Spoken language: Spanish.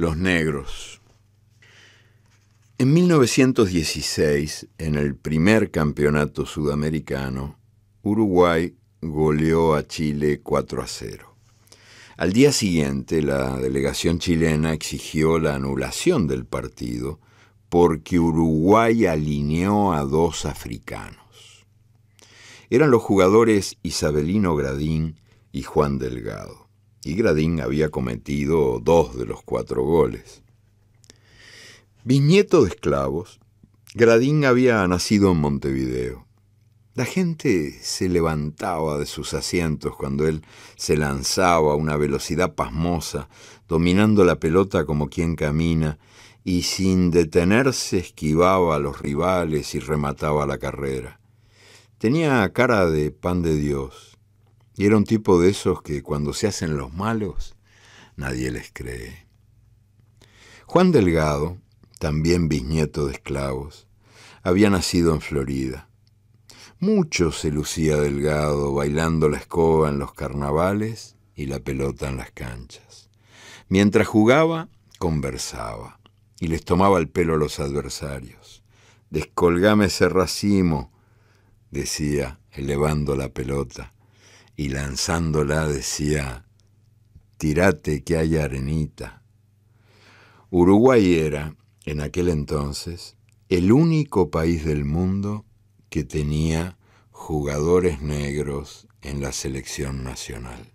los negros. En 1916, en el primer campeonato sudamericano, Uruguay goleó a Chile 4 a 0. Al día siguiente, la delegación chilena exigió la anulación del partido porque Uruguay alineó a dos africanos. Eran los jugadores Isabelino Gradín y Juan Delgado y Gradín había cometido dos de los cuatro goles. Viñeto de esclavos, Gradín había nacido en Montevideo. La gente se levantaba de sus asientos cuando él se lanzaba a una velocidad pasmosa, dominando la pelota como quien camina, y sin detenerse esquivaba a los rivales y remataba la carrera. Tenía cara de pan de Dios, y era un tipo de esos que cuando se hacen los malos, nadie les cree. Juan Delgado, también bisnieto de esclavos, había nacido en Florida. Mucho se lucía Delgado bailando la escoba en los carnavales y la pelota en las canchas. Mientras jugaba, conversaba y les tomaba el pelo a los adversarios. Descolgame ese racimo, decía, elevando la pelota y lanzándola decía, tirate que hay arenita. Uruguay era, en aquel entonces, el único país del mundo que tenía jugadores negros en la selección nacional.